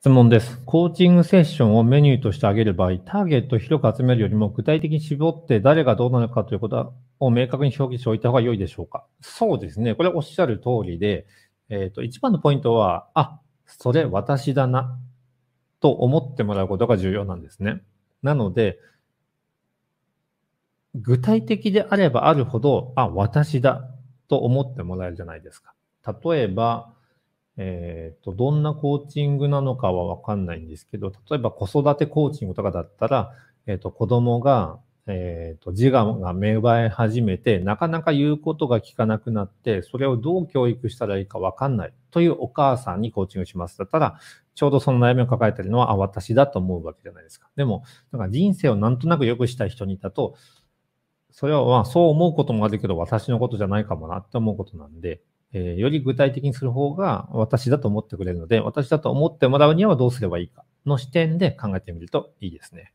質問です。コーチングセッションをメニューとして挙げる場合、ターゲットを広く集めるよりも具体的に絞って誰がどうなのかということを明確に表記しておいた方が良いでしょうかそうですね。これおっしゃる通りで、えっ、ー、と、一番のポイントは、あ、それ私だな、と思ってもらうことが重要なんですね。なので、具体的であればあるほど、あ、私だと思ってもらえるじゃないですか。例えば、えっ、ー、と、どんなコーチングなのかはわかんないんですけど、例えば子育てコーチングとかだったら、えっ、ー、と、子供が、えっ、ー、と、自我が芽生え始めて、なかなか言うことが聞かなくなって、それをどう教育したらいいかわかんないというお母さんにコーチングします。だったら、ちょうどその悩みを抱えてるのは、あ、私だと思うわけじゃないですか。でも、なんか人生をなんとなく良くしたい人にいたと、それはまあそう思うこともあるけど、私のことじゃないかもなって思うことなんで、えー、より具体的にする方が私だと思ってくれるので、私だと思ってもらうにはどうすればいいかの視点で考えてみるといいですね。